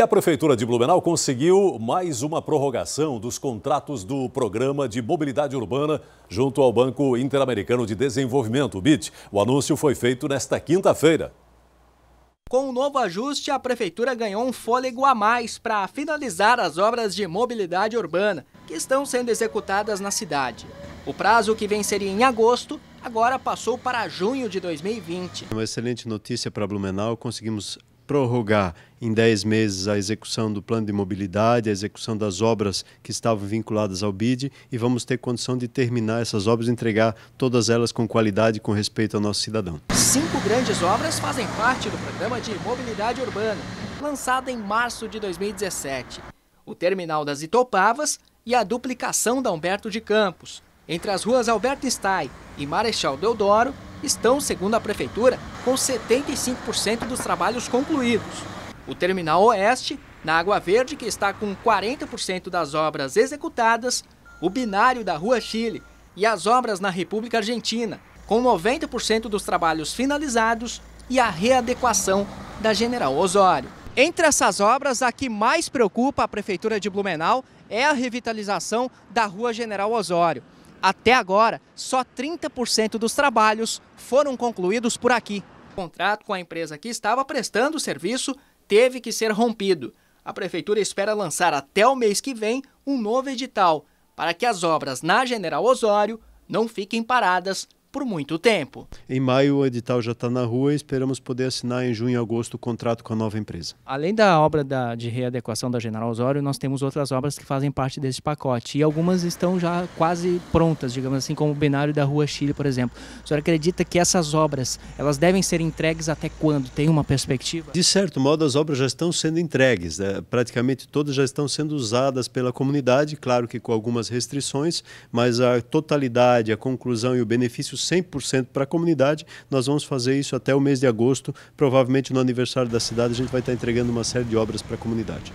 E a Prefeitura de Blumenau conseguiu mais uma prorrogação dos contratos do Programa de Mobilidade Urbana junto ao Banco Interamericano de Desenvolvimento, o BID. O anúncio foi feito nesta quinta-feira. Com o um novo ajuste, a Prefeitura ganhou um fôlego a mais para finalizar as obras de mobilidade urbana que estão sendo executadas na cidade. O prazo que venceria em agosto agora passou para junho de 2020. Uma excelente notícia para Blumenau, conseguimos prorrogar em 10 meses a execução do plano de mobilidade, a execução das obras que estavam vinculadas ao BID e vamos ter condição de terminar essas obras e entregar todas elas com qualidade e com respeito ao nosso cidadão. Cinco grandes obras fazem parte do programa de mobilidade urbana, lançado em março de 2017. O terminal das Itopavas e a duplicação da Humberto de Campos, entre as ruas Alberto Stai e Marechal Deodoro, estão, segundo a Prefeitura, com 75% dos trabalhos concluídos. O Terminal Oeste, na Água Verde, que está com 40% das obras executadas, o binário da Rua Chile e as obras na República Argentina, com 90% dos trabalhos finalizados e a readequação da General Osório. Entre essas obras, a que mais preocupa a Prefeitura de Blumenau é a revitalização da Rua General Osório. Até agora, só 30% dos trabalhos foram concluídos por aqui. O contrato com a empresa que estava prestando o serviço teve que ser rompido. A prefeitura espera lançar até o mês que vem um novo edital para que as obras na General Osório não fiquem paradas por muito tempo. Em maio, o edital já está na rua e esperamos poder assinar em junho e agosto o contrato com a nova empresa. Além da obra da, de readequação da General Osório, nós temos outras obras que fazem parte desse pacote e algumas estão já quase prontas, digamos assim, como o binário da Rua Chile, por exemplo. O senhor acredita que essas obras elas devem ser entregues até quando? Tem uma perspectiva? De certo modo, as obras já estão sendo entregues, né? praticamente todas já estão sendo usadas pela comunidade, claro que com algumas restrições, mas a totalidade, a conclusão e o benefício 100% para a comunidade. Nós vamos fazer isso até o mês de agosto. Provavelmente no aniversário da cidade a gente vai estar entregando uma série de obras para a comunidade.